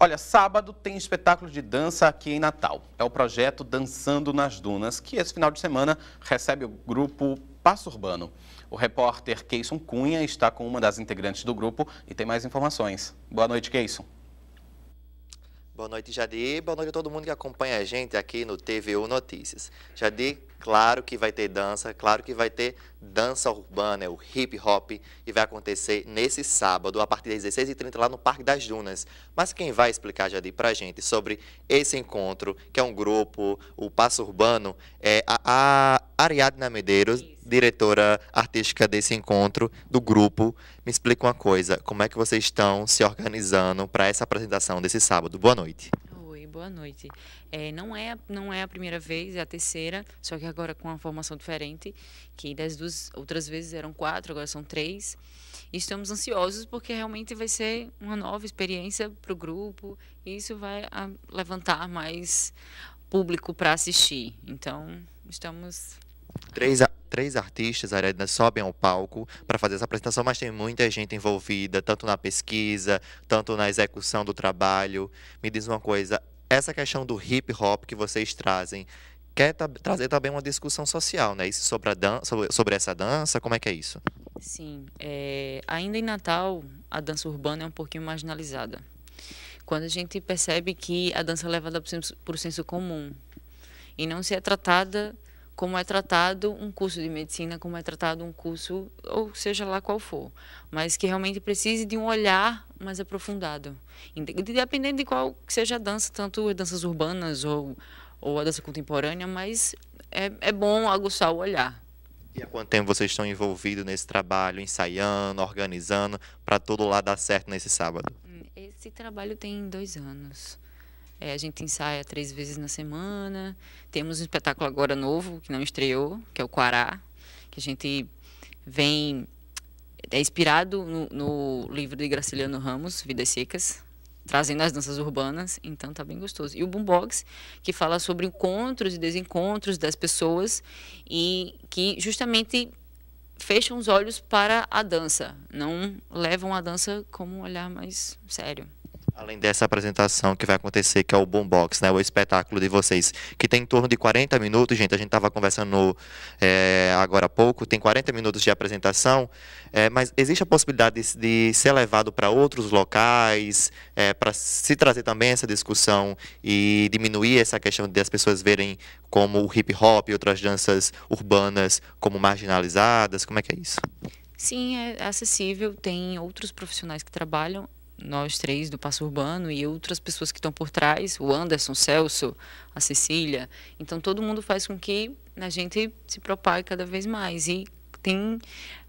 Olha, sábado tem espetáculo de dança aqui em Natal. É o projeto Dançando nas Dunas, que esse final de semana recebe o grupo Passo Urbano. O repórter Keison Cunha está com uma das integrantes do grupo e tem mais informações. Boa noite, Keison. Boa noite, Jadir, Boa noite a todo mundo que acompanha a gente aqui no TVU Notícias. Jadir, claro que vai ter dança, claro que vai ter dança urbana, é o hip hop, e vai acontecer nesse sábado, a partir das 16h30, lá no Parque das Dunas. Mas quem vai explicar, para pra gente sobre esse encontro, que é um grupo, o Passo Urbano, é a, a Ariadna Medeiros. Isso diretora artística desse encontro, do grupo, me explica uma coisa: como é que vocês estão se organizando para essa apresentação desse sábado? Boa noite. Oi, boa noite. É, não, é, não é a primeira vez, é a terceira, só que agora com uma formação diferente, que das duas outras vezes eram quatro, agora são três. E estamos ansiosos porque realmente vai ser uma nova experiência para o grupo e isso vai a, ah, levantar mais público para assistir. Então, estamos. Três, a três artistas Ariadna sobem ao palco para fazer essa apresentação, mas tem muita gente envolvida, tanto na pesquisa, tanto na execução do trabalho. Me diz uma coisa, essa questão do hip hop que vocês trazem, quer trazer também uma discussão social, né? Isso sobre, sobre, sobre, essa dança, como é que é isso? Sim, é, ainda em Natal, a dança urbana é um pouquinho marginalizada. Quando a gente percebe que a dança é levada para o senso comum e não se é tratada como é tratado um curso de medicina, como é tratado um curso, ou seja lá qual for, mas que realmente precise de um olhar mais aprofundado, dependendo de qual seja a dança, tanto as danças urbanas ou, ou a dança contemporânea, mas é, é bom aguçar o olhar. E há quanto tempo vocês estão envolvidos nesse trabalho, ensaiando, organizando, para todo lado dar certo nesse sábado? Hum, esse trabalho tem dois anos. É, a gente ensaia três vezes na semana. Temos um espetáculo agora novo, que não estreou, que é o Quará, que a gente vem. É inspirado no, no livro de Graciliano Ramos, Vidas Secas, trazendo as danças urbanas, então tá bem gostoso. E o Boombox, que fala sobre encontros e desencontros das pessoas e que justamente fecham os olhos para a dança, não levam a dança como um olhar mais sério. Além dessa apresentação que vai acontecer, que é o Boombox, né, o espetáculo de vocês, que tem em torno de 40 minutos, gente, a gente estava conversando é, agora há pouco, tem 40 minutos de apresentação, é, mas existe a possibilidade de, de ser levado para outros locais, é, eh, para se trazer também essa discussão e diminuir essa questão de as pessoas verem como o hip hop e outras danças urbanas como marginalizadas, como é que é isso? Sim, é acessível, tem outros profissionais que trabalham nós três do Passo Urbano e outras pessoas que estão por trás, o Anderson, o Celso, a Cecília. Então todo mundo faz com que a gente se propague cada vez mais. E tem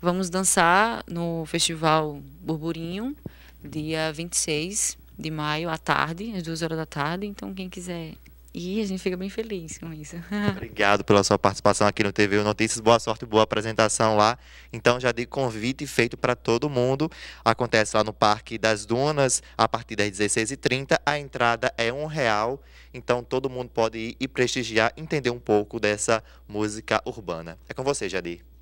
vamos dançar no Festival Burburinho, dia 26 de maio à tarde, às duas horas da tarde. Então quem quiser e a gente fica bem feliz com isso. Obrigado pela sua participação aqui no TV Notícias. Boa sorte, boa apresentação lá. Então, já dei convite feito para todo mundo. Acontece lá no Parque das Dunas, a partir das 16h30. A entrada é um real. Então, todo mundo pode ir e prestigiar, entender um pouco dessa música urbana. É com você, Jadir.